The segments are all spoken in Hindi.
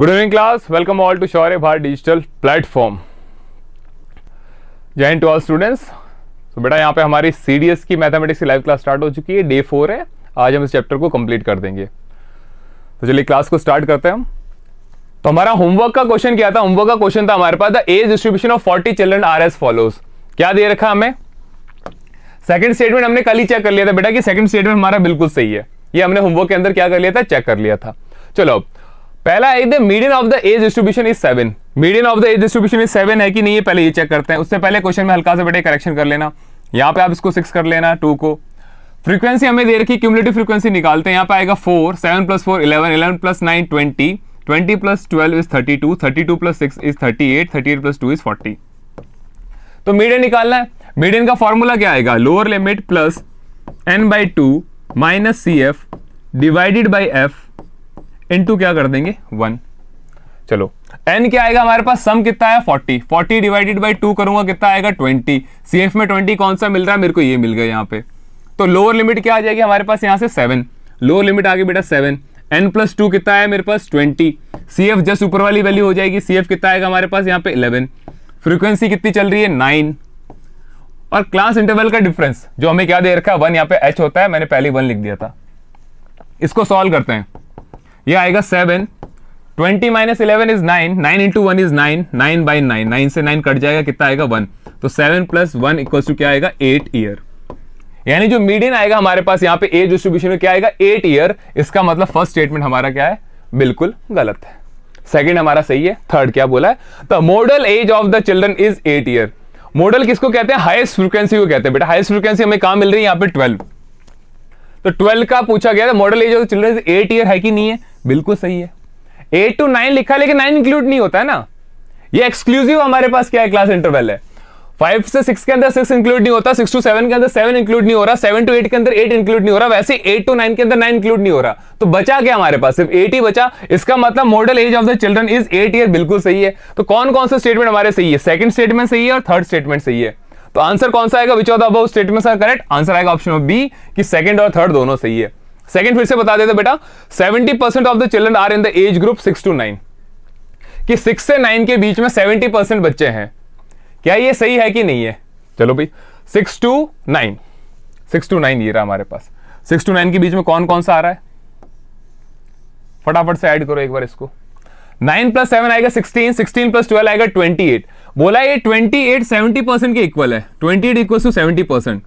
Good evening class welcome all to Shaurya Bharat digital platform जय हिंद टू ऑल स्टूडेंट्स तो बेटा यहाँ पे हमारी सी की मैथमेटिक्स की लाइव क्लास स्टार्ट हो चुकी है डे फोर है आज हम इस चैप्टर को कंप्लीट कर देंगे तो चलिए क्लास को स्टार्ट करते हैं हम तो हमारा होमवर्क का क्वेश्चन क्या था होमवर्क का क्वेश्चन था हमारे पास the age distribution of forty children are as follows क्या दे रखा हमें सेकंड स्टेटमेंट हमने कल ही चेक कर लिया था बेटा कि सेकंड स्टेटमेंट हमारा बिल्कुल सही है ये हमने होमवर्क के अंदर क्या कर लिया था चेक कर लिया था चलो अब पहला एक median of the age distribution is seven median of the age distribution is seven है कि नहीं ये पहले ये चेक करते हैं उससे पहले क्वेश्चन में हल्का से बेटे करेक्शन कर लेना यहाँ पे आप इसको सिक्स कर लेना टू को फ्रीक्वेंसी हमें दे रखी क्यूमलेटिव फ्रीक्वेंसी निकालते हैं यहाँ पे आएगा four seven plus four eleven eleven plus nine twenty twenty plus twelve is thirty two thirty two plus six is thirty eight thirty eight plus two is forty तो मीडियन निकालना है मीडियन का फॉर्मूला क्या आएगा lower limit plus N by two minus C F divided by F into क्या कर देंगे वन चलो एन क्या आएगा हमारे पास सम कितना है forty forty divided by two करूंगा कितना आएगा ट्वेंटी सी एफ में ट्वेंटी कौन सा मिल रहा है मेरे को ये मिल गया यहाँ पे तो लोअर लिमिट क्या आ जाएगी हमारे पास यहाँ से सेवन लोअर लिमिट आगे बेटा सेवन एन प्लस टू कितना है मेरे पास ट्वेंटी सी एफ जस्ट ऊपर वाली वैल्यू हो जाएगी सी एफ कितना आएगा हमारे पास यहाँ पे इलेवन फ्रीक्वेंसी कितनी चल रही है नाइन और क्लास इंटरवल का डिफरेंस जो हमें क्या दे रखा है वन यहाँ पे एच होता है मैंने पहले वन लिख दिया था इसको सॉल्व करते हैं ये आएगा seven twenty minus eleven is nine nine into one is nine nine by nine nine से नाइन कट जाएगा कितना आएगा वन तो seven plus one equal to क्या आएगा एट ईयर यानी जो मीडियन आएगा हमारे पास यहाँ पे एज डिस्ट्रीब्यूशन में क्या आएगा एट ईयर इसका मतलब फर्स्ट स्टेटमेंट हमारा क्या है बिल्कुल गलत है सेकेंड हमारा सही है थर्ड क्या बोला है the modal age of the children is eight year modal किसको कहते हैं हाईएस्ट फ्रीक्वेंसी को कहते हैं बेटा हाईएस्ट फ्रीक्वेंसी हमें कहा मिल रही है यहाँ पे ट्वेल्व तो ट्वेल्व का पूछा गया था modal age of children is eight year है कि नहीं है बिल्कुल सही है एट टू नाइन लिखा लेकिन नाइन इंक्लूड नहीं होता है ना ये एक्सक्लूसिव हमारे पास क्या है क्लास इंटरवल है फाइव से सिक्स के अंदर सिक्स इंक्लूड नहीं होता सिक्स टू सेवन के अंदर सेवन इंक्लूड नहीं हो रहा सेवन टू एट के अंदर एट इंक्लूड नहीं हो रहा वैसे एट टू नाइन के अंदर नाइन इंक्लूड नहीं हो रहा तो बचा क्या हमारे पास सिर्फ एट ही बचा इसका मतलब modal age of the children is eight year बिल्कुल सही है तो कौन कौन सा स्टेटमेंट हमारे सही है सेकंड स्टेटमेंट सही है और थर्ड स्टेटमेंट सही है तो आंसर कौन सा आएगा which of the above statement sir correct answer आएगा ऑप्शन बी कि सेकंड और थर्ड दोनों सही है सेकंड फिर से बता देते बेटा 70 percent of the children are in the age group six to nine कि सिक्स से नाइन के बीच में सेवेंटी परसेंट बच्चे हैं क्या ये सही है कि नहीं है चलो भाई six to nine six to nine ये रहा हमारे पास सिक्स टू नाइन के बीच में कौन कौन सा आ रहा है फटाफट से ऐड करो एक बार इसको नाइन प्लस सेवन आएगा सिक्सटीन सिक्सटीन प्लस ट्वेल्व आएगा ट्वेंटी एट बोला ये ट्वेंटी एट सेवेंटी परसेंट के इक्वल है twenty eight equal to seventy percent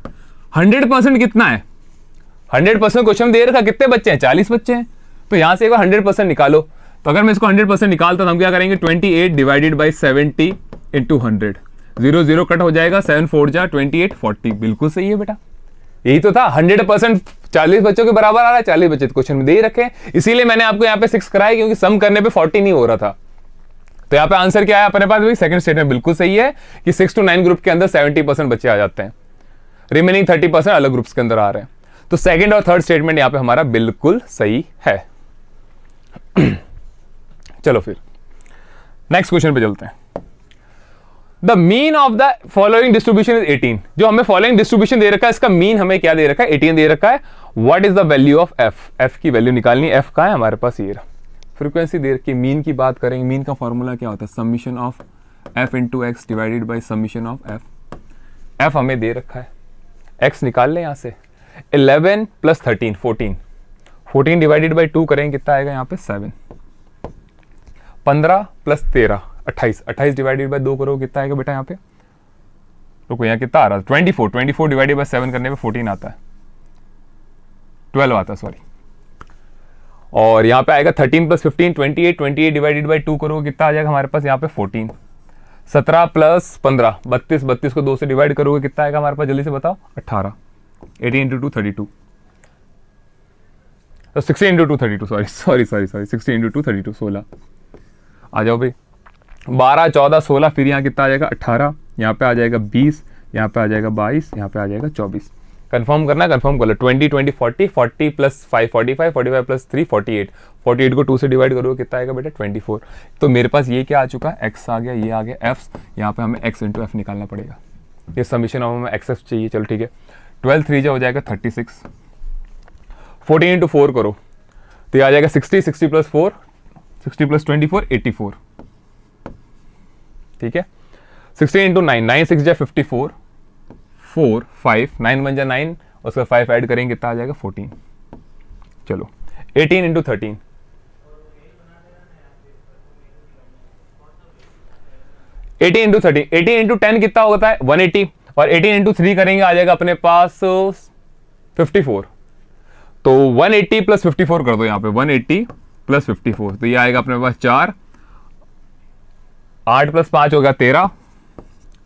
hundred percent कितना है हंड्रेड परसेंट क्वेश्चन दे रखा कितने बच्चे हैं चालीस बच्चे हैं तो यहाँ से एक बार हंड्रेड परसेंट निकालो तो अगर मैं इसको हंड्रेड परसेंट निकालता तो हम क्या करेंगे twenty eight divided by seventy into hundred zero zero cut हो जाएगा सेवन फोर जा ट्वेंटी एट फोर्टी बिल्कुल सही है बेटा यही तो था हंड्रेड परसेंट चालीस बच्चों के बराबर आ रहा है चालीस बच्चे तो क्वेश्चन में दे ही रखे इसीलिए मैंने आपको यहाँ पे सिक्स कराया क्योंकि सम करने पर फोर्टी नहीं हो रहा था तो यहाँ पे आंसर क्या है अपने पास भी सेकंड स्टेटमेंट बिल्कुल सही है कि सिक्स टू नाइन ग्रुप के अंदर सेवेंटी परसेंट बच्चे आ जाते हैं रिमेनिंग थर्टी परसेंट अलग ग्रुप्स के अंदर आ रहे हैं तो सेकेंड और थर्ड स्टेटमेंट यहां पे हमारा बिल्कुल सही है चलो फिर नेक्स्ट क्वेश्चन पे चलते हैं the mean of the following distribution is 18 जो हमें फॉलोइंग डिस्ट्रीब्यूशन दे रखा है इसका मीन हमें क्या दे रखा है 18 दे रखा है what is the value of F F की वैल्यू निकालनी एफ का है हमारे पास ये फ्रीक्वेंसी दे रखी मीन की बात करेंगे मीन का फॉर्मूला क्या होता है summation of F into X divided by summation of F F हमें दे रखा है एक्स निकाल लें यहाँ से eleven plus thirteen fourteen fourteen divided by two करेंगे कितना आएगा यहाँ पे सेवन पंद्रह प्लस तेरह अट्ठाईस अट्ठाईस डिवाइडेड बाई दो करो कितना आएगा बेटा यहाँ पे रुको यहाँ कितना आ रहा है twenty four twenty four divided by seven करने पे फोर्टीन आता है ट्वेल्व आता है सॉरी और यहाँ पे आएगा thirteen plus fifteen twenty eight twenty eight divided by two करो कितना आ जाएगा हमारे पास यहाँ पे फोर्टीन सत्रह प्लस पंद्रह बत्तीस बत्तीस को दो से डिवाइड करोगे कितना आएगा हमारे पास जल्दी से बताओ अट्ठारह 80 into 2, 32. तो 60 into two thirty two sorry sorry sorry sorry sixty into two thirty two सोलह आ जाओ भाई बारह चौदह सोलह फिर यहाँ कितना आ जाएगा अट्ठारह यहाँ पे आ जाएगा बीस यहाँ पे आ जाएगा बाईस यहाँ पे आ जाएगा चौबीस कंफर्म करना कंफर्म कर लो twenty twenty forty forty plus five forty five forty five plus three forty eight forty eight को टू से डिवाइड करोगे कितना आएगा बेटा ट्वेंटी फोर तो मेरे पास ये क्या आ चुका है एक्स आ गया ये आ गया एफ यहाँ पे हमें एक्स इंटू एफ निकालना पड़ेगा ये समीशन हमें एक्स चाहिए चलो ठीक है ट्वेल्व थ्री जो हो जाएगा thirty six fourteen into four करो तो ये आ जाएगा sixty sixty plus four sixty plus twenty four eighty four ठीक है sixteen into nine nine six जाए fifty four four five nine one जाए नाइन उसका फाइव ऐड करेंगे कितना आ जाएगा फोर्टीन चलो eighteen into thirteen eighteen into thirteen eighteen into ten कितना होता है वन एटी और 18 इंटू थ्री करेंगे आ जाएगा अपने पास 54 तो 180 प्लस फिफ्टी कर दो यहाँ पे 180 प्लस फिफ्टी तो ये आएगा अपने पास चार आठ प्लस पाँच होगा तेरह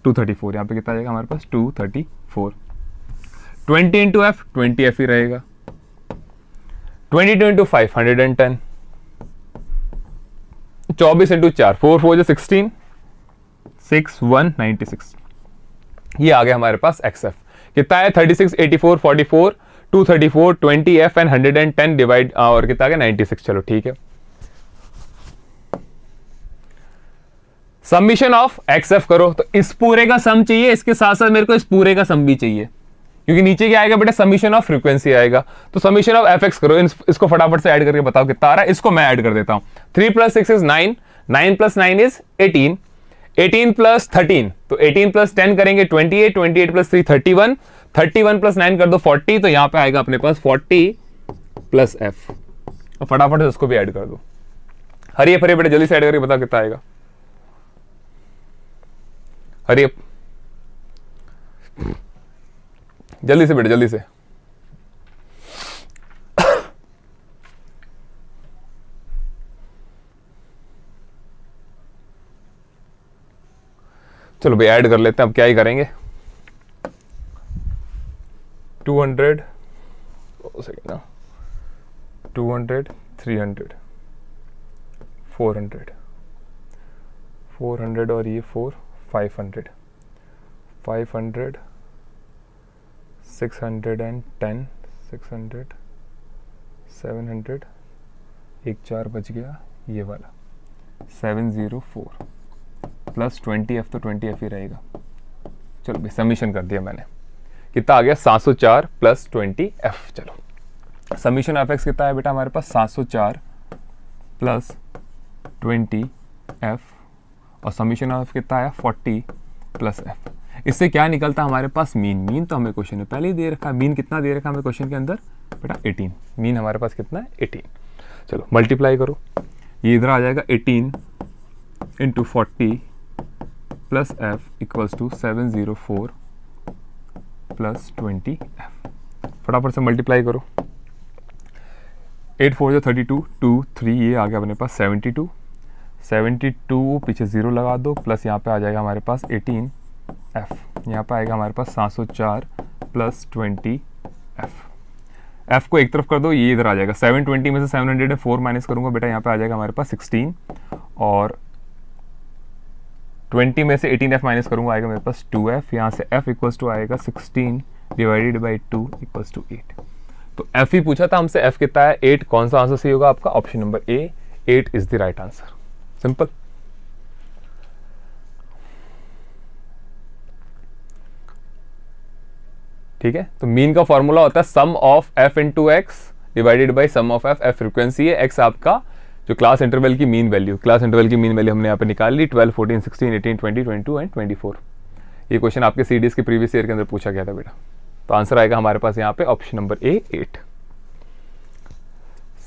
टू थर्टी फोर यहाँ पर कितना आएगा हमारे पास two thirty four twenty into F twenty F ही रहेगा twenty two into five hundred and ten चौबीस इंटू चार फोर फोर जो sixteen six one ninety six ये आ गया हमारे पास एक्स एफ कितना है thirty six eighty four forty four two thirty four twenty F and hundred and ten divide और कितना आ गया नाइन्टी सिक्स चलो ठीक है सबमिशन ऑफ एक्स एफ करो तो इस पूरे का सम चाहिए इसके साथ साथ मेरे को इस पूरे का सम भी चाहिए क्योंकि नीचे क्या आएगा बेटा सबमिशन ऑफ फ्रीक्वेंसी आएगा तो सबमिशन ऑफ एफ एक्स करो इस, इसको फटाफट से ऐड करके बताओ कितना आ रहा है इसको मैं ऐड कर देता हूं three plus six is nine nine plus nine is eighteen eighteen plus thirteen तो एटीन प्लस टेन करेंगे twenty eight twenty eight plus three thirty one thirty one plus nine कर दो फोर्टी तो यहां पे आएगा अपने पास फोर्टी प्लस एफ तो फटाफट से उसको भी ऐड कर दो हरिए हरिए बेटे जल्दी से ऐड करके बता कितना आएगा हरिए जल्दी से बेटे जल्दी से चलो भाई ऐड कर लेते हैं अब क्या ही करेंगे 200 हंड्रेड ना two hundred three hundred four hundred four hundred और ये four five hundred five hundred six hundred and ten six hundred seven hundred एक चार बज गया ये वाला seven zero four plus twenty F तो ट्वेंटी एफ ही रहेगा चलो भाई समीशन कर दिया मैंने कितना आ गया सात सौ चार प्लस ट्वेंटी एफ चलो समीशन एफ एक्स कितना है बेटा हमारे पास सात सौ चार प्लस ट्वेंटी एफ और समीशन ऑफ कितना आया फोर्टी प्लस एफ इससे क्या निकलता है हमारे पास मीन मीन तो हमें क्वेश्चन में पहले ही दे रखा है मीन कितना दे रखा है हमें क्वेश्चन के अंदर बेटा एटीन मीन हमारे पास कितना है एटीन चलो मल्टीप्लाई करो ये इधर आ जाएगा eighteen into forty plus F equals to seven zero four plus twenty F फटाफट से मल्टीप्लाई करो एट फोर जो थर्टी टू टू थ्री ये आ गया अपने पास सेवेंटी टू सेवेंटी टू पीछे ज़ीरो लगा दो प्लस यहाँ पे आ जाएगा हमारे पास एटीन एफ यहाँ पे आएगा हमारे पास सात सौ चार प्लस ट्वेंटी एफ एफ को एक तरफ कर दो ये इधर आ जाएगा सेवन ट्वेंटी में से सेवन हंड्रेड फोर माइनस करूँगा बेटा यहाँ पे आ जाएगा हमारे पास सिक्सटीन और 20 में से 18f माइनस करूंगा आएगा मेरे पास 2f एफ यहाँ से f इक्वल्स टू आएगा 16 divided by 2 equals to eight तो f ही पूछा था हमसे f कितना है 8 कौन सा आंसर सही होगा आपका option number A 8 is the right answer simple ठीक है तो मीन का फॉर्मूला होता है sum of F into X divided by sum of F F frequency है एक्स आपका जो क्लास इंटरवल की मीन वैल्यू क्लास इंटरवल की मीन वैल्यू हमने यहाँ पे निकाल ली twelve fourteen sixteen eighteen twenty twenty and twenty four ये क्वेश्चन आपके सी के प्रीवियस ईयर के अंदर पूछा गया था बेटा तो आंसर आएगा हमारे पास यहाँ पे option number A eight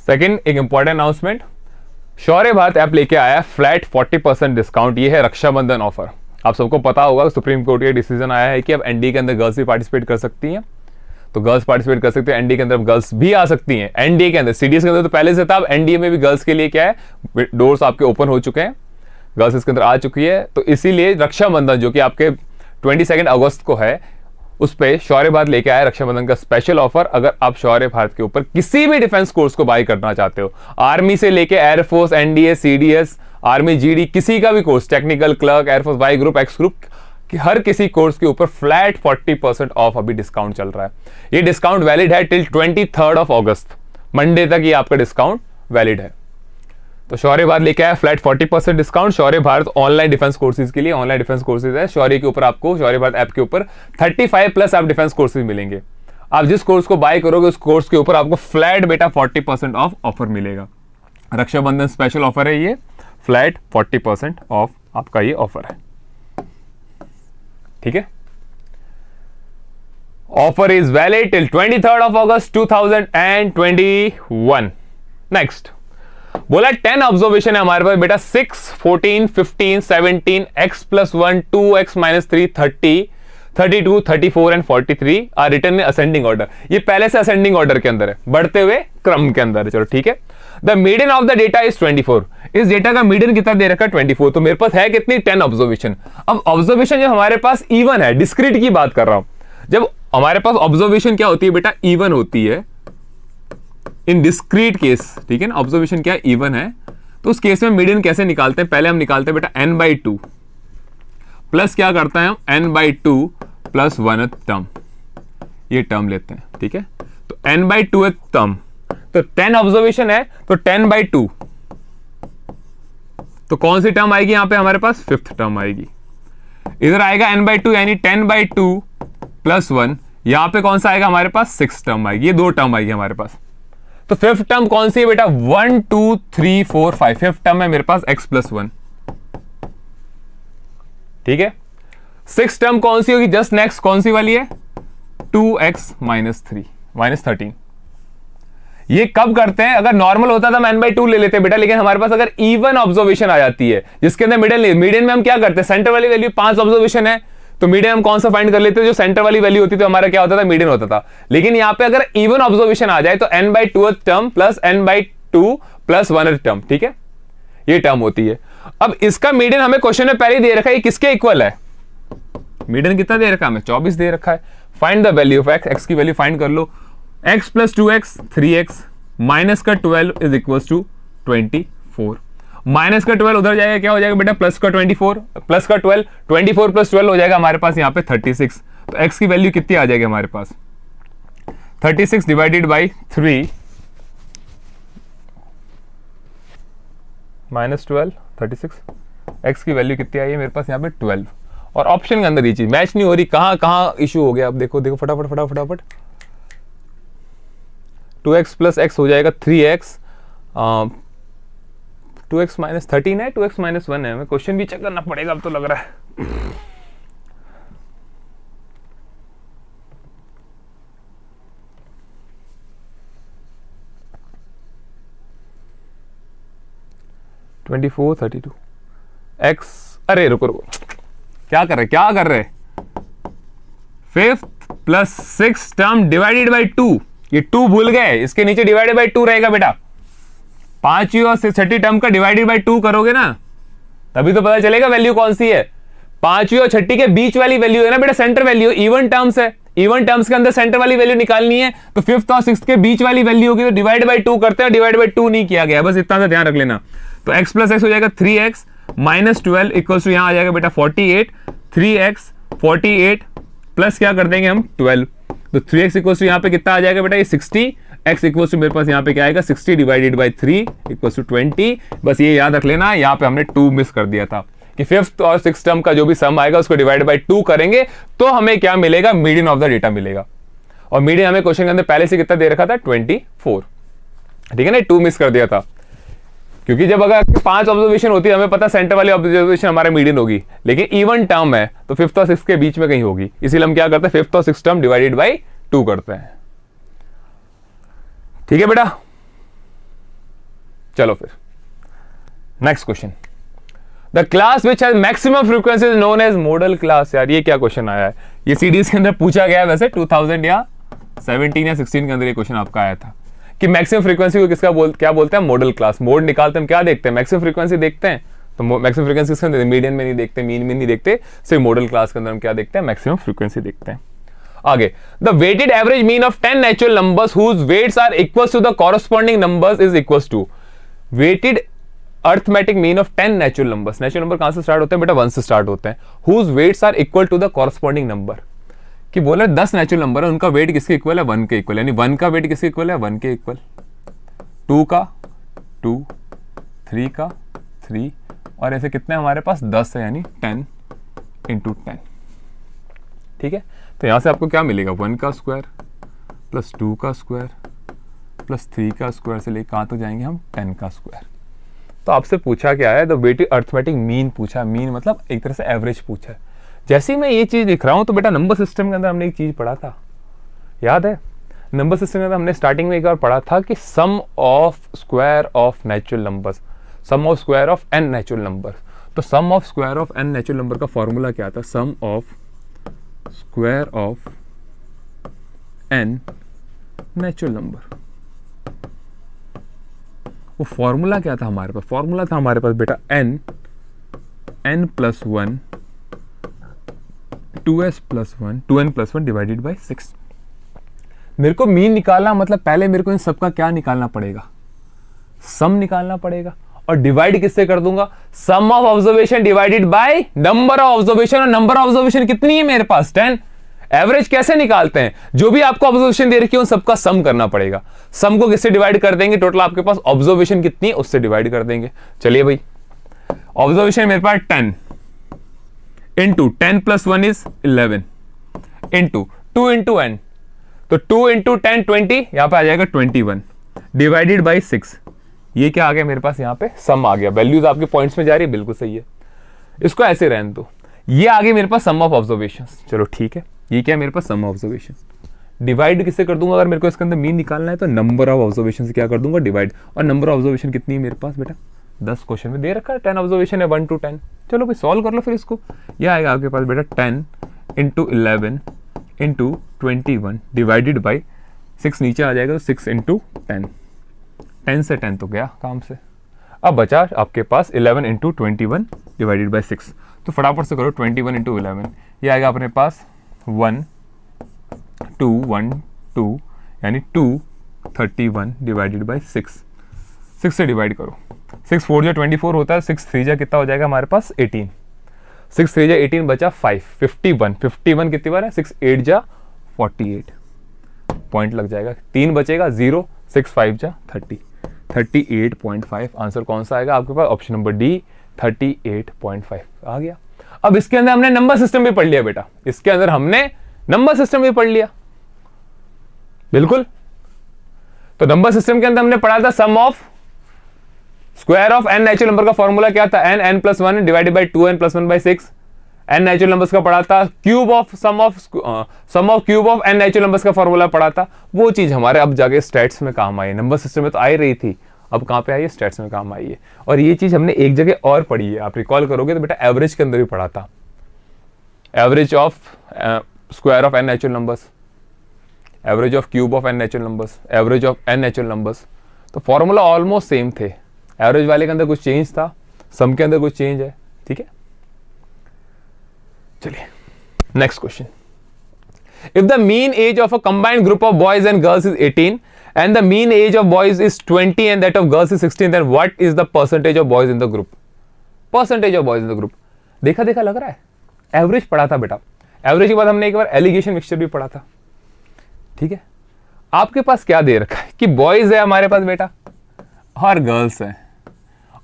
second एक important announcement Shaurya Bharat app लेके आया फ्लैट फोर्टी परसेंट डिस्काउंट ये है रक्षाबंधन ऑफर आप सबको पता होगा सुप्रीम कोर्ट का डिसीजन आया है कि अब एनडीए के अंदर गर्ल्स भी पार्टिसिपेट कर सकती हैं तो गर्ल्स पार्टिसिपेट कर सकते हैं एनडीए के अंदर गर्ल्स भी आ सकती हैं एनडीए के अंदर सीडीएस के अंदर तो पहले से था एनडीए में भी गर्ल्स के लिए क्या है डोर्स आपके ओपन हो चुके हैं गर्ल्स इसके अंदर आ चुकी है तो इसीलिए रक्षाबंधन जो कि आपके ट्वेंटी अगस्त को है उस पर शौर्य भारत लेके आया रक्षाबंधन का स्पेशल ऑफर अगर आप शौर्य भारत के ऊपर किसी भी डिफेंस कोर्स को बाय करना चाहते हो आर्मी से लेके air force NDA CDS army GD किसी का भी course technical clerk air force Y group X group कि हर किसी कोर्स के ऊपर फ्लैट 40 परसेंट ऑफ अभी डिस्काउंट चल रहा है ये डिस्काउंट वैलिड है till twenty third of August Monday तक ये आपका डिस्काउंट वैलिड है तो शौर्य भारत लेके आया flat 40 percent discount Shaurya Bharat online defence courses के लिए ऑनलाइन डिफेंस कोर्सेज है शौर्य के ऊपर आपको शौर्य भारत ऐप के ऊपर 35 प्लस आप डिफेंस कोर्सेज मिलेंगे आप जिस कोर्स को बाय करोगे उस कोर्स के ऊपर आपको फ्लैट बेटा 40 परसेंट ऑफ ऑफर मिलेगा रक्षाबंधन स्पेशल ऑफर है ये फ्लैट फोर्टी परसेंट ऑफ आपका ये ऑफर है ठीक है offer is valid till twenty third of August two thousand and twenty one next बोला टेन ऑब्जर्वेशन है हमारे पास बेटा six fourteen fifteen seventeen X plus one two X minus three thirty thirty two thirty four and forty three are written in ascending order ये पहले से असेंडिंग ऑर्डर के अंदर है बढ़ते हुए क्रम के अंदर है चलो ठीक है the median of the data is twenty four इस डेटा का मीडियन कितना दे रखा है फोर तो मेरे पास है कितनी टेन ऑब्जर्वेशन अब ऑब्जर्वेशन जो हमारे पास इवन है डिस्क्रीट की बात कर रहा हूं जब हमारे पास ऑब्जर्वेशन क्या होती है बेटा इवन होती है इन डिस्क्रीट केस ठीक है ना ऑब्जर्वेशन क्या इवन है तो उस केस में मीडियन कैसे निकालते हैं पहले हम निकालते हैं बेटा एन बाई टू प्लस क्या करते हैं हम N by two plus one term ये टर्म लेते हैं ठीक है तो एन बाई टू टर्म तो टेन ऑब्जर्वेशन है तो टेन बाई टू तो कौन सी टर्म आएगी यहां पे हमारे पास फिफ्थ टर्म आएगी इधर आएगा एन बाई टू यानी ten by two plus one यहां पे कौन सा आएगा हमारे पास सिक्स टर्म आएगी ये दो टर्म आएगी हमारे पास तो फिफ्थ टर्म कौन सी है बेटा one two three four five fifth term है मेरे पास एक्स प्लस वन ठीक है सिक्स टर्म कौन सी होगी जस्ट नेक्स्ट कौन सी वाली है two X minus three minus thirteen ये कब करते हैं अगर नॉर्मल होता था मैन बाई टू ले लेते बेटा लेकिन हमारे पास अगर इवन ऑब्जर्वेशन आ जाती है जिसके अंदर मिडल मिडल में हम क्या करते हैं सेंटर वाली वैल्यू पांच ऑब्जर्वेशन है तो मीडियन हम कौन सा फाइंड कर लेते हैं जो सेंटर वाली वैल्यू होती थी तो हमारा क्या होता था मीडियन होता था लेकिन यहां पे अगर इवन ऑब्जर्वेशन आ जाए तो N by two term plus N by two plus one term ठीक है ये टर्म होती है अब इसका मीडियन हमें क्वेश्चन में पहले दे रखा है किसके इक्वल है मीडियन कितना दे रखा है चौबीस दे रखा है find the value of X X की वैल्यू फाइंड कर लो X plus two x three X minus का twelve is equal to twenty four minus का ट्वेल्व उधर जाएगा क्या हो जाएगा बेटा प्लस का ट्वेंटी फोर प्लस का twelve twenty four plus twelve हो जाएगा हमारे पास यहाँ पे थर्टी सिक्स तो एक्स की वैल्यू कितनी आ जाएगी हमारे पास thirty six divided by three minus twelve 36 x की वैल्यू कितनी आई है मेरे पास यहाँ पे 12 और ऑप्शन के अंदर ये चीज़ मैच नहीं हो रही कहाँ कहाँ इशू हो गया अब देखो देखो फटाफट फटाफट फटाफट 2x प्लस एक्स हो जाएगा 3x X two X minus thirteen है टू एक्स माइनस वन है हमें क्वेश्चन भी चेक करना पड़ेगा अब तो लग रहा है twenty four thirty two X अरे रुको रुको क्या कर रहे क्या कर रहे fifth plus six term divided by two ये टू भूल गए इसके नीचे डिवाइडेड बाई टू रहेगा बेटा पांचवी और सिक्स छठी टर्म का डिवाइडेड बाई टू करोगे ना तभी तो पता चलेगा वैल्यू कौन सी है पांचवी और छठी के बीच वाली वैल्यू है ना बेटा सेंटर वैल्यू इवन टर्म्स है इवन टर्म्स के अंदर सेंटर वाली वैल्यू निकालनी है तो फिफ्थ और सिक्स के बीच वाली वैल्यू होगी तो डिवाइड बाई टू करते हैं डिवाइड बाई टू नहीं किया गया बस इतना सा ध्यान रख लेना तो x प्लस एक्स हो जाएगा 3x X minus twelve equal to यहाँ आ जाएगा बेटा 48 eight three X forty eight plus क्या कर देंगे हम 12 तो 3x एक्स इक्वल टू यहाँ पे कितना आ जाएगा बेटा ये 60 x इक्वल टू मेरे पास यहाँ पे क्या आएगा 60 divided by three equal to twenty बस ये याद रख लेना यहाँ पे हमने टू मिस कर दिया था कि फिफ्थ और सिक्स टर्म का जो भी सम आएगा उसको डिवाइड बाई टू करेंगे तो हमें क्या मिलेगा मीडियन ऑफ द डेटा मिलेगा और मीडियन हमें क्वेश्चन के अंदर पहले से कितना दे रखा था ट्वेंटी ठीक है ना टू मिस कर दिया था क्योंकि जब अगर पांच ऑब्जर्वेशन होती है हमें पता सेंटर वाली ऑब्जर्वेशन हमारे मीडियन होगी लेकिन इवन टर्म है तो फिफ्थ और सिक्स के बीच में कहीं होगी इसीलिए हम क्या करते हैं फिफ्थ और six term divided by two करते हैं ठीक है बेटा चलो फिर next question the class which has maximum frequency known as modal class यार ये क्या क्वेश्चन आया है ये सीरीज के अंदर पूछा गया वैसे वैसे 2000 या 17 या 16 के अंदर ये क्वेश्चन आपका आया था कि मैक्सिमम फ्रीक्वेंसी को किसका बोल क्या बोलते हैं मॉडल क्लास मोड निकालते हैं क्या देखते हैं मैक्सिमम फ्रीक्वेंसी देखते हैं तो मैक्सिमम फ्रीक्वेंसी किसके अंदर मीडियम में नहीं देखते मीन में नहीं देखते सिर्फ मॉडल क्लास के अंदर हम क्या देखते हैं मैक्सिमम फ्रीक्वेंसी देखते हैं आगे the weighted average mean of ten natural numbers whose weights are equals to the corresponding numbers is equals to weighted arithmetic mean of ten natural numbers natural number कहां से स्टार्ट होते हैं बेटा वन से स्टार्ट होते हैं whose weights are equal to the corresponding number कि बोला दस नेचुरल नंबर है उनका वेट किसके इक्वल है वन के इक्वल यानी वन का वेट किसके इक्वल है वन के इक्वल टू का टू थ्री का थ्री और ऐसे कितने हमारे पास दस है यानी टेन इंटू टेन ठीक है तो यहाँ से आपको क्या मिलेगा वन का स्क्वायर प्लस टू का स्क्वायर प्लस थ्री का स्क्वायर से लेकर कहाँ तो जाएंगे हम टेन का स्क्वायर तो आपसे पूछा क्या है द वेटेड अर्थमेटिक मीन पूछा मीन मतलब एक तरह से एवरेज पूछा है जैसे ही मैं ये चीज़ लिख रहा हूँ तो बेटा नंबर सिस्टम के अंदर हमने एक चीज़ पढ़ा था याद है नंबर सिस्टम के अंदर हमने स्टार्टिंग में एक बार पढ़ा था कि sum of square of natural numbers sum of square of N natural number तो sum of square of N natural number का फॉर्मूला क्या था sum of square of N natural number वो फॉर्मूला क्या था हमारे पास फॉर्मूला था हमारे पास बेटा N N plus one two S plus one two N plus one divided by six मेरे को मीन निकालना मतलब पहले मेरे को इन सबका क्या निकालना पड़ेगा सम निकालना पड़ेगा और डिवाइड किससे कर दूंगा sum of observation divided by number of observation और नंबर ऑफ ऑब्जर्वेशन कितनी है मेरे पास टेन एवरेज कैसे निकालते हैं जो भी आपको ऑब्जर्वेशन दे रखी है उन सबका सम करना पड़ेगा सम को किससे डिवाइड कर देंगे टोटल आपके पास ऑब्जर्वेशन कितनी है उससे डिवाइड कर देंगे चलिए भाई ऑब्जर्वेशन मेरे पास ten into ten plus one is eleven into two into N तो टू इंटू टेन ट्वेंटी यहाँ पे आ जाएगा twenty one divided by six ये क्या आ गया मेरे पास यहाँ पे सम आ गया वैल्यूज आपके पॉइंट्स में जा रही है बिल्कुल सही है इसको ऐसे रहने दो ये आ गया मेरे पास सम ऑफ ऑब्जर्वेशन चलो ठीक है ये क्या है मेरे पास सम ऑब्जर्वेशन डिवाइड किससे कर दूंगा अगर मेरे को इसके अंदर मीन निकालना है तो नंबर ऑफ ऑब्जर्वेशन से क्या कर दूंगा डिवाइड और नंबर ऑफ ऑब्जर्वेशन कितनी है मेरे पास बेटा दस क्वेश्चन में दे रखा है टेन ऑब्जर्वेशन है वन टू टेन चलो भाई सॉल्व कर लो फिर इसको यह आएगा आपके पास बेटा ten into eleven into twenty one divided by six नीचे आ जाएगा तो सिक्स इंटू टेन टेन से टेन तो गया काम से अब बचा आपके पास eleven into twenty one divided by six तो फटाफट से करो ट्वेंटी वन इंटू इलेवन ये आएगा अपने पास वन टू वन टू यानी two thirty one divided by six six से डिवाइड करो सिक्स फोर जो ट्वेंटी फोर होता है सिक्स थ्री जो कितना हो जाएगा हमारे पास एटीन सिक्स थ्री जा एटीन बचा five fifty one fifty one कितनी बार है सिक्स एट जा फोर्टी एट पॉइंट लग जाएगा तीन बचेगा जीरो सिक्स फाइव जा thirty thirty eight point five answer कौन सा आएगा आपके पास option number D thirty eight point five आ गया अब इसके अंदर हमने नंबर सिस्टम भी पढ़ लिया बेटा इसके अंदर हमने नंबर सिस्टम भी पढ़ लिया बिल्कुल तो नंबर सिस्टम के अंदर हमने पढ़ा था sum of square of N natural number का फॉर्मूला क्या था N N plus one divided by two N plus one by six N natural numbers का पढ़ा था cube of sum of sum of cube of N natural numbers का फॉर्मूला पढ़ा था वो चीज़ हमारे अब जाके स्टेट्स में काम आई नंबर सिस्टम में तो आई रही थी अब कहाँ पे आई स्टेट्स में काम आई है और ये चीज़ हमने एक जगह और पढ़ी है आप रिकॉल करोगे तो बेटा एवरेज के अंदर भी पढ़ा था average of square of N natural numbers average of cube of N natural numbers average of N natural numbers तो फॉर्मूला ऑलमोस्ट सेम थे एवरेज वाले के अंदर कुछ चेंज था सम के अंदर कुछ चेंज है ठीक है चलिए next question if the mean age of a combined group of boys and girls is 18 and the mean age of boys is 20 and that of girls is 16 then what is the percentage of boys in the group percentage of boys in the group देखा देखा लग रहा है एवरेज पढ़ा था बेटा एवरेज के बाद हमने एक बार एलिगेशन मिक्सचर भी पढ़ा था ठीक है आपके पास क्या दे रखा है कि बॉयज है हमारे पास बेटा और गर्ल्स है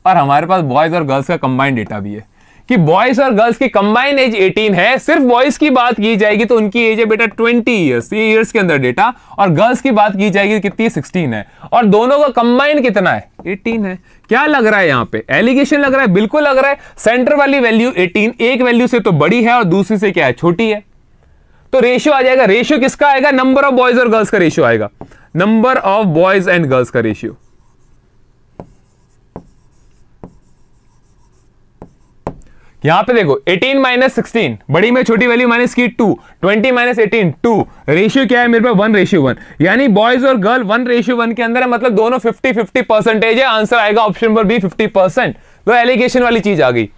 और हमारे पास बॉयज और गर्ल्स का कंबाइंड डेटा भी है कि बॉयज और गर्ल्स की कंबाइन एज 18 है सिर्फ बॉयज की बात की जाएगी तो उनकी एज है बेटा 20 इयर्स ये के अंदर डेटा और गर्ल्स की बात की जाएगी कितनी 16 है और दोनों का कंबाइन कितना है 18 है क्या लग रहा है यहां पे एलिगेशन लग रहा है बिल्कुल लग रहा है सेंटर वाली वैल्यू 18 एक वैल्यू से तो बड़ी है और दूसरी से क्या है छोटी है तो रेशियो आ जाएगा रेशियो किसका आएगा नंबर ऑफ बॉयज और गर्ल्स का रेशियो आएगा number of boys and girls का रेशियो यहां पे देखो 18 माइनस सिक्सटीन बड़ी में छोटी वैल्यू माइनस की two twenty minus eighteen two ratio क्या है मेरे पास वन रेशियो वन यानी बॉयज और गर्ल वन रेशियो वन के अंदर है मतलब दोनों 50 50 परसेंटेज है आंसर आएगा option number B fifty percent तो एलिगेशन वाली चीज आ गई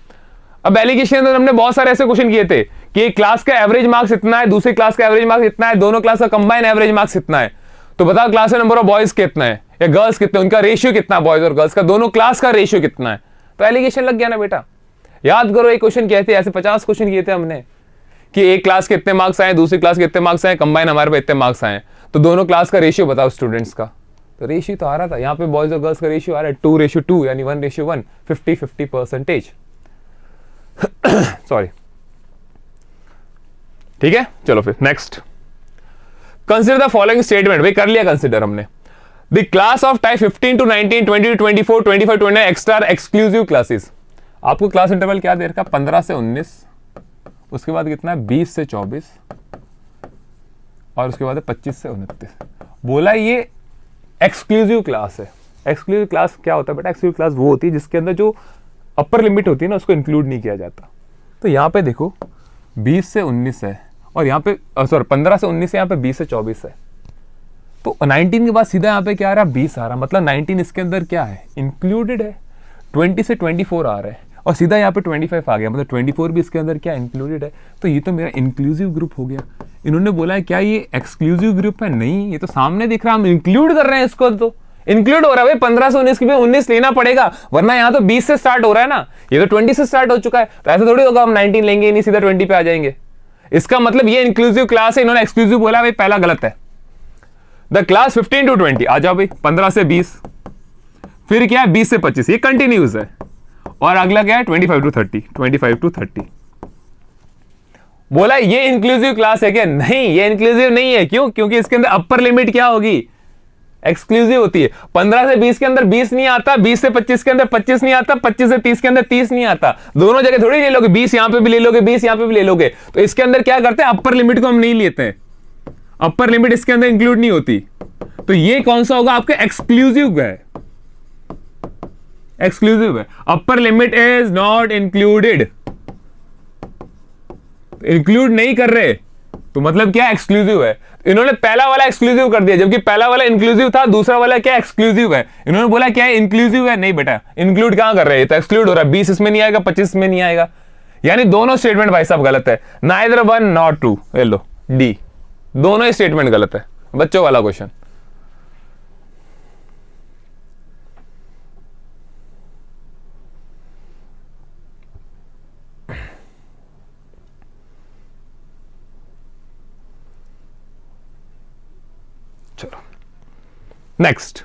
अब एलिगेशन अंदर हमने बहुत सारे ऐसे क्वेश्चन किए थे कि एक क्लास का एवरेज मार्क्स इतना है दूसरी क्लास का एवरेज मार्क्स इतना है दोनों क्लास का कंबाइन एवरेज मार्क्स इतना है तो बताओ क्लास का नंबर ऑफ बॉयज कितना है या गर्ल्स कितने उनका रेशियो कितना बॉयज और गर्ल्स का दोनों क्लास का रेशियो कितना है तो एलिगेशन लग गया ना बेटा याद करो एक क्वेश्चन कहते ऐसे पचास क्वेश्चन किए थे हमने कि एक क्लास के इतने मार्क्स आए दूसरी क्लास के इतने मार्क्स आए कंबाइन हमारे पे इतने मार्क्स आए तो दोनों क्लास का रेशियो बताओ स्टूडेंट्स का तो रेशियो तो आ रहा था यहाँ पे बॉयज और गर्ल्स का रेशियो आ रहा है टू रेशियो टू यानी one ratio one fifty fifty percentage sorry ठीक है चलो फिर next consider the following statement भाई कर लिया कंसिडर हमने the class of type 15 to 19 20 four 24 25 29 extra exclusive classes आपको क्लास इंटरवल क्या दे रखा पंद्रह से उन्नीस उसके बाद कितना है बीस से चौबीस और उसके बाद है पच्चीस से उनतीस बोला ये एक्सक्लूसिव क्लास है एक्सक्लूसिव क्लास क्या होता है बेटा एक्सक्लूसिव क्लास वो होती है जिसके अंदर जो अपर लिमिट होती है ना उसको इंक्लूड नहीं किया जाता तो यहाँ पे देखो 20 से 19 है और यहाँ पे सॉरी 15 से 19 है यहाँ पे 20 से 24 है तो 19 के बाद सीधा यहाँ पे क्या आ रहा है 20 आ रहा मतलब 19 इसके अंदर क्या है इंक्लूडेड है 20 से 24 आ रहा है और सीधा यहाँ पे 25 आ गया मतलब 24 भी इसके अंदर क्या इंक्लूडेड है तो ये तो मेरा इंक्लूसिव ग्रुप हो गया इन्होंने बोला है क्या ये एक्सक्लूसिव ग्रुप है नहीं ये तो सामने दिख रहा हम इंक्लूड कर रहे हैं इसको तो इंक्लूड हो रहा है पंद्रह से उन्नीस में उन्नीस लेना पड़ेगा वरना यहाँ तो बीस से स्टार्ट हो रहा है ना ये तो ट्वेंटी से स्टार्ट हो चुका है तो ऐसा थोड़ी होगा हम नाइनटीन लेंगे नहीं सीधा ट्वेंटी पे आ जाएंगे इसका मतलब ये इंक्लूसिव क्लास है इन्होंने एक्सक्लूसिव बोला भाई पहला गलत है the class fifteen to twenty आ जाओ भाई पंद्रह से बीस फिर क्या है बीस से पच्चीस ये कंटिन्यूस है और अगला क्या है twenty five to thirty twenty five to thirty बोला ये इंक्लूसिव क्लास है क्या नहीं ये इंक्लूसिव नहीं है क्यों क्योंकि इसके अंदर अपर लिमिट क्या होगी एक्सक्लूसिव होती है पंद्रह से बीस के अंदर बीस नहीं आता बीस से पच्चीस के अंदर पच्चीस नहीं आता पच्चीस से तीस के अंदर तीस नहीं आता दोनों जगह थोड़ी ले लोगे बीस यहां पे भी ले लोगे बीस यहां पे भी ले लोगे तो इसके अंदर क्या करते हैं अपर लिमिट को हम नहीं लेते हैं अपर लिमिट इसके अंदर इंक्लूड नहीं होती तो ये कौन सा होगा आपका एक्सक्लूसिव है एक्सक्लूसिव है upper limit is not included include नहीं कर रहे तो मतलब क्या एक्सक्लूसिव है इन्होंने पहला वाला एक्सक्लूसिव कर दिया जबकि पहला वाला इंक्लूसिव था दूसरा वाला क्या एक्सक्लूसिव है इन्होंने बोला क्या है इंक्लूसिव है नहीं बेटा इंक्लूड कहां कर रहे हैं तो एक्सक्लूड हो रहा है बीस इसमें नहीं आएगा पच्चीस में नहीं आएगा यानी दोनों स्टेटमेंट भाई साहब गलत है ना इधर वन नॉट टू ये लो डी दोनों ही स्टेटमेंट गलत है बच्चों वाला question next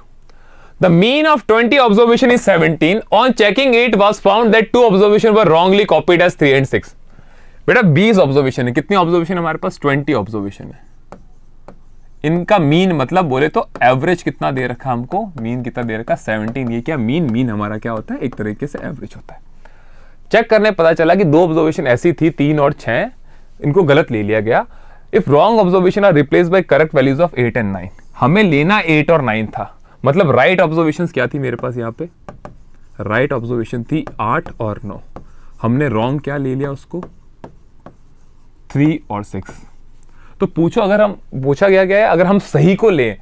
the mean of 20 observation is 17. On checking it was found that two observation were wrongly copied as three and six बेटा 20 ऑब्जर्वेशन है कितनी ऑब्जर्वेशन हमारे पास 20 ऑब्जर्वेशन है इनका मीन मतलब बोले तो एवरेज कितना दे रखा हमको मीन कितना दे रखा 17 ये क्या मीन मीन हमारा क्या होता है एक तरीके से एवरेज होता है चेक करने पता चला कि दो ऑब्जर्वेशन ऐसी थी तीन और छह इनको गलत ले लिया गया if wrong observation are replace by correct values of eight and nine हमें लेना एट और नाइन था मतलब राइट ऑब्जर्वेशन क्या थी मेरे पास यहाँ पे राइट ऑब्जर्वेशन थी आठ और नौ हमने रॉन्ग क्या ले लिया उसको थ्री और सिक्स तो पूछो अगर हम पूछा गया क्या है अगर हम सही को लें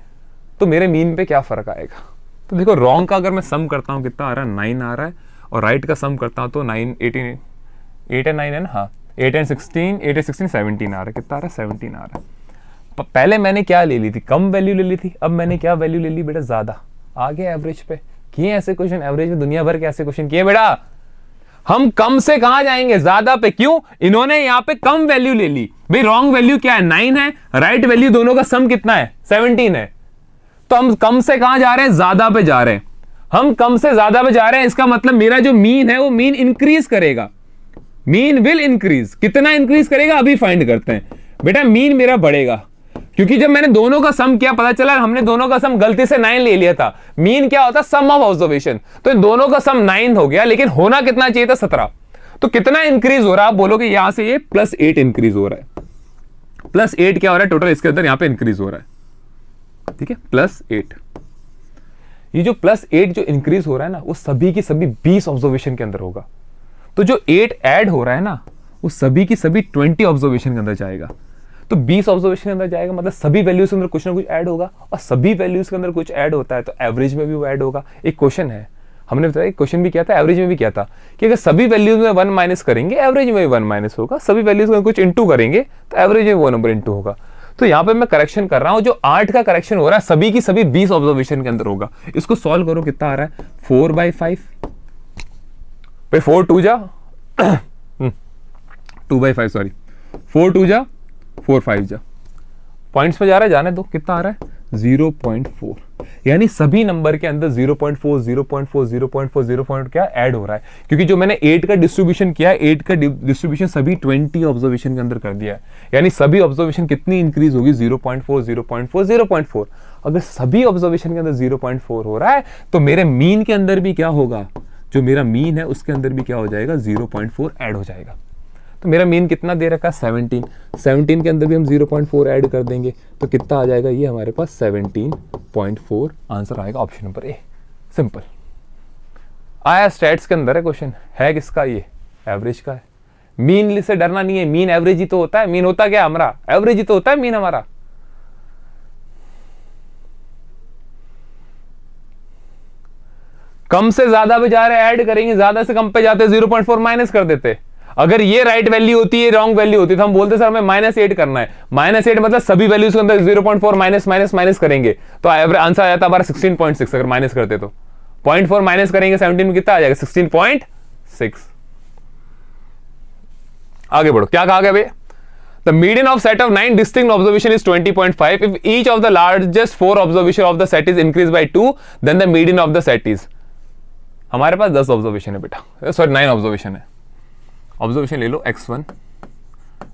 तो मेरे मीन पे क्या फर्क आएगा तो देखो रॉन्ग का अगर मैं सम करता हूँ कितना आ रहा है नाइन आ रहा है और राइट right का सम करता हूँ तो nine eighteen eight and nine है ना हाँ eight and sixteen eight and sixteen seventeen आ रहा है कितना आ रहा है सेवनटीन आ रहा है पहले मैंने क्या ले ली थी कम वैल्यू ले ली थी अब मैंने क्या वैल्यू ले ली बेटा ज़्यादा आगे एवरेज पे किए ऐसे क्वेश्चन एवरेज में दुनिया भर के ऐसे क्वेश्चन किए बेटा हम कम से कहा जाएंगे ज्यादा पे क्यों इन्होंने यहां पे कम वैल्यू ले ली भाई रॉन्ग वैल्यू क्या है नाइन है राइट right वैल्यू दोनों का सम कितना है सेवनटीन है तो हम कम से कहा जा रहे हैं ज्यादा पे जा रहे हैं हम कम से ज्यादा पे जा रहे हैं इसका मतलब मेरा जो मीन है वो मीन इंक्रीज करेगा मीन विल इंक्रीज कितना इंक्रीज करेगा अभी फाइंड करते हैं बेटा मीन मेरा बढ़ेगा क्योंकि जब मैंने दोनों का सम किया पता चला हमने दोनों का सम गलती से नाइन ले लिया था मीन क्या होता सम ऑफ ऑब्जर्वेशन तो इन दोनों का सम नाइन हो गया लेकिन होना कितना चाहिए था सत्रह तो कितना इंक्रीज हो रहा है आप बोलोगे यहां से ये प्लस एट इंक्रीज हो रहा है प्लस एट क्या हो रहा है टोटल इसके अंदर यहां पे इंक्रीज हो रहा है ठीक है प्लस एट ये जो प्लस एट जो इंक्रीज हो रहा है ना वो सभी की सभी बीस ऑब्जर्वेशन के अंदर होगा तो जो एट एड हो रहा है ना वो सभी की सभी ट्वेंटी ऑब्जर्वेशन के अंदर जाएगा तो 20 ऑब्जर्वेशन के अंदर जाएगा मतलब सभी वैल्यूज के अंदर कुछ ना कुछ ऐड होगा और सभी वैल्यूज के अंदर कुछ ऐड होता है तो एवरेज में भी वो ऐड होगा एक क्वेश्चन है हमने बताया क्वेश्चन भी किया था एवरेज में भी किया था कि अगर सभी वैल्यूज में वन माइनस करेंगे एवरेज में भी वन माइनस होगा सभी वैल्यूज में कुछ इंटू करेंगे तो एवरेज में वो नंबर इंटू होगा तो यहाँ पे मैं करेक्शन कर रहा हूँ जो आठ का करेक्शन हो रहा है सभी की सभी बीस ऑब्जर्वेशन के अंदर होगा इसको सॉल्व करो कितना आ रहा है फोर बाई फाइव भाई फोर टू जा two by five sorry four two जा फोर फाइव जा पॉइंट्स पे जा रहा है जाने दो कितना आ रहा है जीरो पॉइंट फोर यानी सभी नंबर के अंदर zero point four zero point four zero point four zero point क्या ऐड हो रहा है क्योंकि जो मैंने एट का डिस्ट्रीब्यूशन किया एट का डिस्ट्रीब्यूशन सभी ट्वेंटी ऑब्जर्वेशन के अंदर कर दिया है यानी सभी ऑब्जर्वेशन कितनी इंक्रीज होगी zero point four zero point four zero point four अगर सभी ऑब्जर्वेशन के अंदर जीरो पॉइंट फोर हो रहा है तो मेरे मीन के अंदर भी क्या होगा जो मेरा मीन है उसके अंदर भी क्या हो जाएगा जीरो पॉइंट फोर एड हो जाएगा तो मेरा मीन कितना दे रखा है सेवनटीन सेवनटीन के अंदर भी हम जीरो पॉइंट फोर ऐड कर देंगे तो कितना आ जाएगा ये हमारे पास सेवनटीन पॉइंट फोर आंसर आएगा ऑप्शन नंबर ए सिंपल आया स्टेट्स के अंदर है क्वेश्चन है किसका ये एवरेज का है मीन से डरना नहीं है मीन एवरेज ही तो होता है मीन होता क्या हमारा एवरेज ही तो होता है मीन हमारा कम से ज्यादा पे जा रहे ऐड करेंगे ज्यादा से कम पे जाते जीरो पॉइंट फोर माइनस कर देते अगर ये राइट वैल्यू होती है रॉन्ग वैल्यू होती तो हम बोलते सर हमें माइनस एट करना है माइनस एट मतलब सभी वैल्यूज के अंदर zero point four minus minus minus करेंगे तो एवरेज आंसर आ जाता हमारा सिक्सटीन पॉइंट सिक्स अगर माइनस करते तो पॉइंट फोर माइनस करेंगे सेवनटीन में कितना आ जाएगा सिक्सटीन पॉइंट सिक्स आगे बढ़ो क्या कहा गया भाई The median of set of nine distinct observation is 20.5. If each of the largest four observation of the set is increased by two, then the median of the set is. हमारे पास 10 ऑब्जर्वेशन है बेटा सॉरी 9 ऑब्जर्वेशन है ऑब्जर्वेशन ले लो x one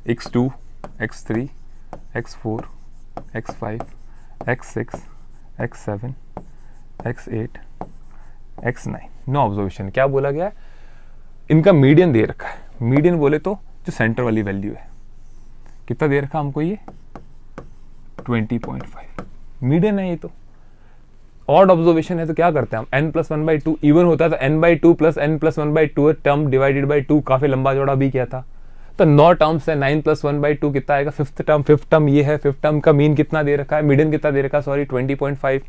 x two x three x four x five x six x seven x eight x nine नो ऑब्जर्वेशन क्या बोला गया इनका मीडियन दे रखा है मीडियन बोले तो जो सेंटर वाली वैल्यू है कितना दे रखा हमको ये 20.5 मीडियन है ये तो ऑड ऑब्जर्वेशन है तो क्या करते हैं हम n plus one by two even होता है तो N by two plus n plus one by two term divided by two काफ़ी लंबा जोड़ा भी किया था तो नौ टर्म्स है nine plus one by two कितना आएगा फिफ्थ टर्म फिफ्थ टर्म ये है फिफ्थ टर्म का मीन कितना दे रखा है मीडियन कितना दे रखा है सॉरी ट्वेंटी पॉइंट फाइव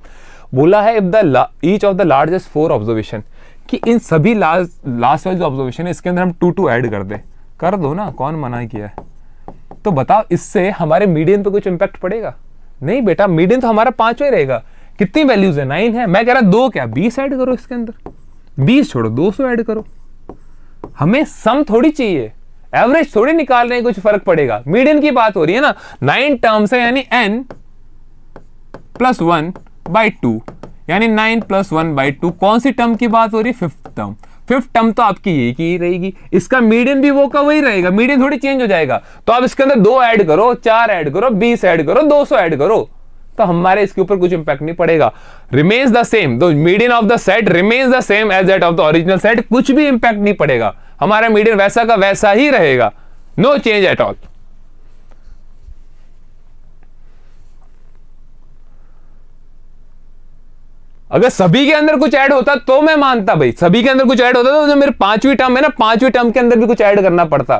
बोला है if the each of the largest four observation कि इन सभी लास्ट लास्ट वाले जो ऑब्जर्वेशन है इसके अंदर हम टू टू ऐड कर दें कर दो ना कौन मना किया है तो बताओ इससे हमारे मीडियन पे कुछ इम्पैक्ट पड़ेगा नहीं बेटा मीडियन तो हमारा ही रहेगा कितनी वैल्यूज है नाइन है मैं कह रहा दो क्या बीस ऐड करो इसके अंदर बीस छोड़ो दो सौ ऐड करो हमें सम थोड़ी चाहिए एवरेज थोड़ी निकालने कुछ फर्क पड़ेगा मीडियम की बात हो रही है ना नाइन टर्म्स है यानी n plus one by two यानी nine plus one by two कौन सी टर्म की बात हो रही है फिफ्थ टर्म फिफ्थ टर्म तो आपकी यही की ही रहेगी इसका मीडियम भी वो का वही रहेगा मीडियम थोड़ी चेंज हो जाएगा तो आप इसके अंदर दो ऐड करो चार ऐड करो बीस ऐड करो दो सौ ऐड करो तो हमारे इसके ऊपर कुछ इंपैक्ट नहीं पड़ेगा remains the same the median of the set remains the same as that of the original set कुछ भी इंपैक्ट नहीं पड़ेगा हमारा मीडियन वैसा का वैसा ही रहेगा नो चेंज एट ऑल अगर सभी के अंदर कुछ ऐड होता तो मैं मानता भाई सभी के अंदर कुछ ऐड होता तो जो मेरे पांचवी टर्म है ना पांचवी टर्म के अंदर भी कुछ ऐड करना पड़ता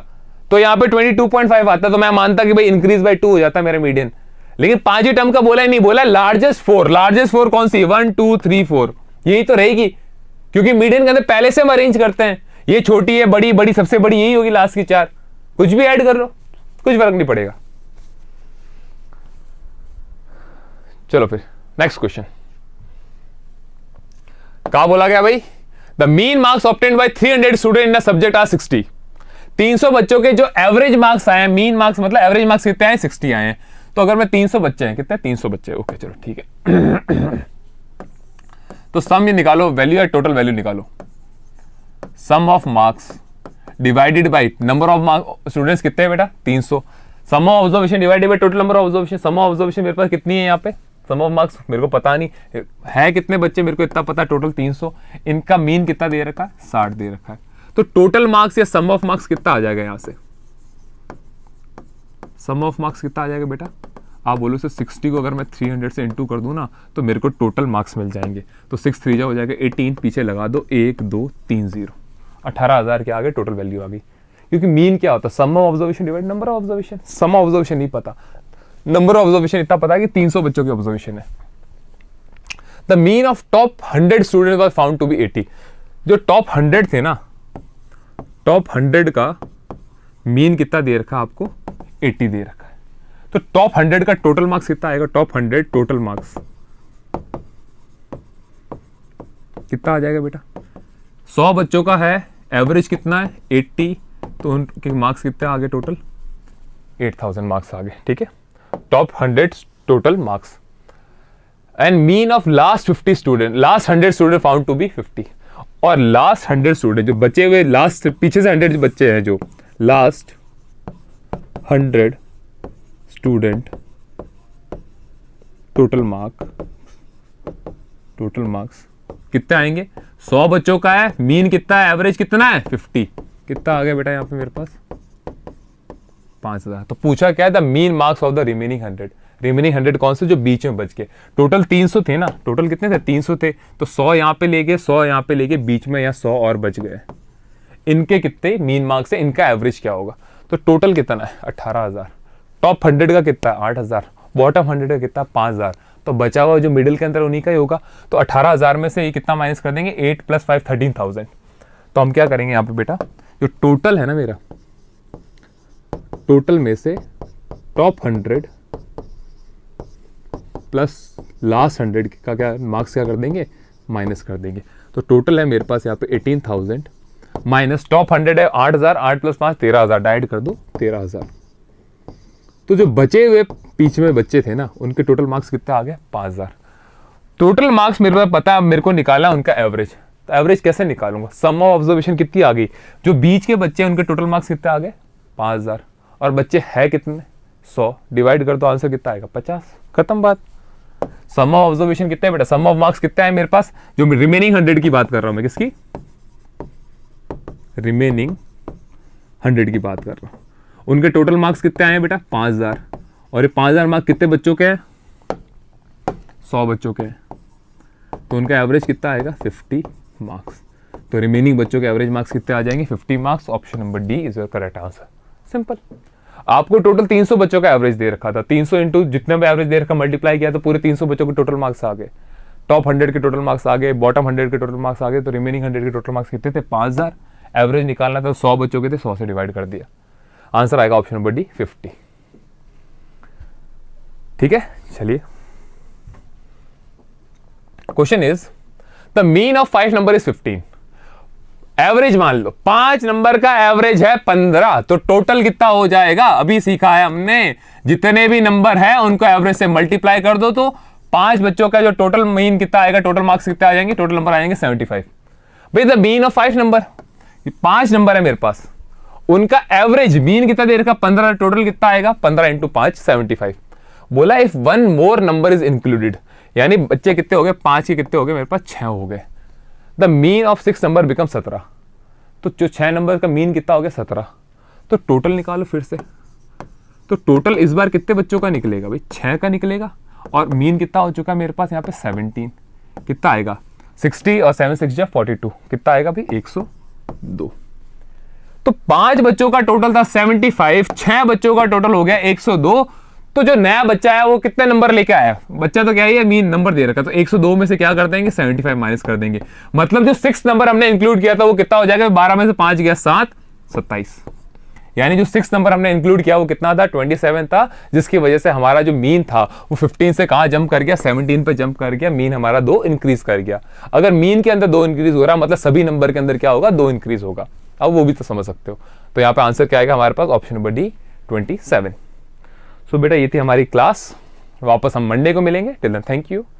तो यहां पे 22.5 आता तो मैं मानता कि भाई इंक्रीज बाय टू हो जाता मेरा मीडियन लेकिन पांच ही टर्म का बोला ही नहीं बोला लार्जेस्ट फोर लार्जेस्ट फोर कौन सी वन टू थ्री फोर यही तो रहेगी क्योंकि मीडियन के अंदर पहले से हम अरेंज करते हैं ये छोटी है बड़ी बड़ी सबसे बड़ी यही होगी लास्ट की चार कुछ भी ऐड कर लो कुछ फर्क नहीं पड़ेगा चलो फिर नेक्स्ट क्वेश्चन कहा बोला गया भाई the mean marks obtained by hundred student in subject are 60 300 बच्चों के जो एवरेज मार्क्स आए हैं मीन मार्क्स मतलब एवरेज मार्क्स कितने आए 60 आए हैं तो अगर मैं सौ बच्चे हैं कितने तीन सौ बच्चे ओके चलो ठीक है तो सम ये निकालो वैल्यू या टोटल वैल्यू निकालो sum of marks divided by number of marks students कितने हैं बेटा 300 sum of observation divided by total number of observation sum of observation मेरे पास कितनी है यहाँ पे सम ऑफ मार्क्स मेरे को पता नहीं है कितने बच्चे मेरे को इतना पता टोटल 300 इनका मीन कितना दे रखा है साठ दे रखा है तो टोटल मार्क्स या सम ऑफ मार्क्स कितना आ जाएगा यहाँ से सम ऑफ मार्क्स कितना आ जाएगा बेटा आप बोलो सर सिक्सटी को अगर मैं थ्री हंड्रेड से इंटू कर दूँ ना तो मेरे को टोटल मार्क्स मिल जाएंगे तो सिक्स थ्री जो हो जाएगा एटीन पीछे लगा दो एक दो तीन जीरो अठारह हज़ार के आगे टोटल वैल्यू आ गई क्योंकि मीन क्या होता है sum of observation divide number of observation sum of observation नहीं पता नंबर ऑफ ऑब्जर्वेशन इतना पता है कि तीन सौ बच्चों की ऑब्जर्वेशन है the mean of top hundred student was found to be eighty जो टॉप हंड्रेड थे ना टॉप हंड्रेड का मीन कितना दे रखा आपको एट्टी दे रखा है तो टॉप हंड्रेड का टोटल मार्क्स कितना आएगा टॉप हंड्रेड टोटल मार्क्स कितना आ जाएगा बेटा सौ बच्चों का है एवरेज कितना है एट्टी तो उनके मार्क्स कितने आगे टोटल एट थाउजेंड मार्क्स आगे ठीक है top hundred total marks and mean of last fifty student last hundred student found to be fifty और लास्ट हंड्रेड स्टूडेंट जो बचे हुए लास्ट पीछे से हंड्रेड बच्चे हैं जो last hundred student total mark total marks कितने आएंगे सौ बच्चों का है मीन कितना है एवरेज कितना है फिफ्टी कितना आ गया बेटा यहाँ पे मेरे पास पांच हज़ार तो पूछा क्या है the mean marks of the remaining hundred remaining hundred कौन से जो बीच में बच गए टोटल तीन सौ थे ना टोटल कितने थे तीन सौ थे तो सौ यहाँ पे ले गए सौ यहाँ पे ले गए बीच में यहां सौ और बच गए इनके कितने मीन मार्क्स है इनका एवरेज क्या होगा तो टोटल कितना है अठारह हज़ार टॉप हंड्रेड का कितना है आठ हज़ार बॉटम हंड्रेड का कितना पाँच हज़ार तो बचा हुआ जो मिडिल के अंदर उन्हीं का ही होगा तो अठारह हज़ार में से ये कितना माइनस कर देंगे eight plus five thirteen thousand तो हम क्या करेंगे यहाँ पे बेटा जो टोटल है ना मेरा टोटल में से top hundred plus last hundred का क्या मार्क्स क्या कर देंगे माइनस कर देंगे तो टोटल है मेरे पास यहाँ पे eighteen thousand minus top hundred है आठ हजार आठ प्लस पांच तेरह हजार डाइड कर दो तेरह हजार तो जो बचे हुए पीछे में बच्चे थे ना उनके टोटल मार्क्स कितने आ गया पांच हजार टोटल मार्क्स मेरे पास पता है मेरे को निकाला उनका एवरेज तो एवरेज कैसे निकालूंगा सम ऑफ ऑब्जर्वेशन कितनी आ गई जो बीच के बच्चे हैं उनके टोटल मार्क्स कितने आ गए पांच हज़ार और बच्चे है कितने सौ डिवाइड कर दो आंसर कितना आएगा पचास खत्म बात सम ऑफ ऑब्जर्वेशन कितना है बेटा सम ऑफ मार्क्स कितने मेरे पास जो रिमेनिंग हंड्रेड की बात कर रहा हूं मैं किसकी रिमेनिंग हंड्रेड की बात कर रहा हूँ उनके टोटल मार्क्स कितने आए बेटा पाँच हज़ार और ये पाँच हज़ार मार्क्स कितने बच्चों के हैं सौ बच्चों के हैं तो उनका एवरेज कितना आएगा फिफ्टी मार्क्स तो रिमेनिंग बच्चों के एवरेज मार्क्स कितने आ जाएंगे fifty marks option number D is your correct answer simple आपको टोटल 300 बच्चों का एवरेज दे रखा था 300 सौ इंटू जितने भी एवरेज दे रखा मल्टीप्लाई किया तो पूरे 300 बच्चों के टोटल मार्क्स आ गए टॉप 100 के टोटल मार्क्स आ गए बॉटम 100 के टोटल मार्क्स आ गए तो रिमेनिंग 100 के टोटल मार्क्स कितने थे हजार एवरेज निकालना था सौ बच्चों के थे सौ से डिवाइड कर दिया आंसर आएगा ऑप्शन नंबर डी फिफ्टी ठीक है चलिए question is the mean of five number is fifteen average मान लो पांच नंबर का एवरेज है पंद्रह तो टोटल कितना हो जाएगा अभी सीखा है हमने जितने भी नंबर है उनको एवरेज से मल्टीप्लाई कर दो तो पांच बच्चों का जो टोटल मीन कितना आएगा टोटल मार्क्स कितना आ जाएंगे टोटल नंबर आएंगे सेवेंटी फाइव भाई the mean of five number पांच नंबर है मेरे पास उनका एवरेज मीन कितना दे रखा पंद्रह टोटल कितना आएगा पंद्रह इंटू पांच सेवेंटी फाइव बोला if one more number is included यानी बच्चे कितने हो गए पांच के कितने हो गए मेरे पास छह हो गए the mean of six number become सत्रह तो जो छह नंबर का मीन कितना हो गया सत्रह तो टोटल निकालो फिर से तो टोटल इस बार कितने बच्चों का निकलेगा भाई छः का निकलेगा और मीन कितना हो चुका है मेरे पास यहाँ पे सेवनटीन कितना आएगा सिक्सटी और सेवन सिक्स जब फोर्टी टू कितना आएगा भाई एक सौ दो तो पांच बच्चों का टोटल था 75, छह बच्चों का टोटल हो गया 102, तो जो नया बच्चा है वो कितने नंबर लेके आया बच्चा तो क्या है मीन नंबर दे रखा तो 102 में से क्या कर देंगे 75 माइनस कर देंगे मतलब जो सिक्स नंबर हमने इंक्लूड किया था वो कितना हो जाएगा बारह में से पांच गया सात सत्ताईस यानी जो सिक्स नंबर हमने इंक्लूड किया वो कितना था ट्वेंटी था जिसकी वजह से हमारा जो मीन था वो फिफ्टीन से कहाँ जंप कर गया सेवनटीन पर जंप कर गया मीन हमारा दो इंक्रीज कर गया अगर मीन के अंदर दो इंक्रीज हो रहा मतलब सभी नंबर के अंदर क्या होगा दो इंक्रीज होगा अब वो भी तो समझ सकते हो तो यहाँ पे आंसर क्या आएगा हमारे पास option number D twenty seven so बेटा ये थी हमारी क्लास वापस हम मंडे को मिलेंगे टिल थैंक यू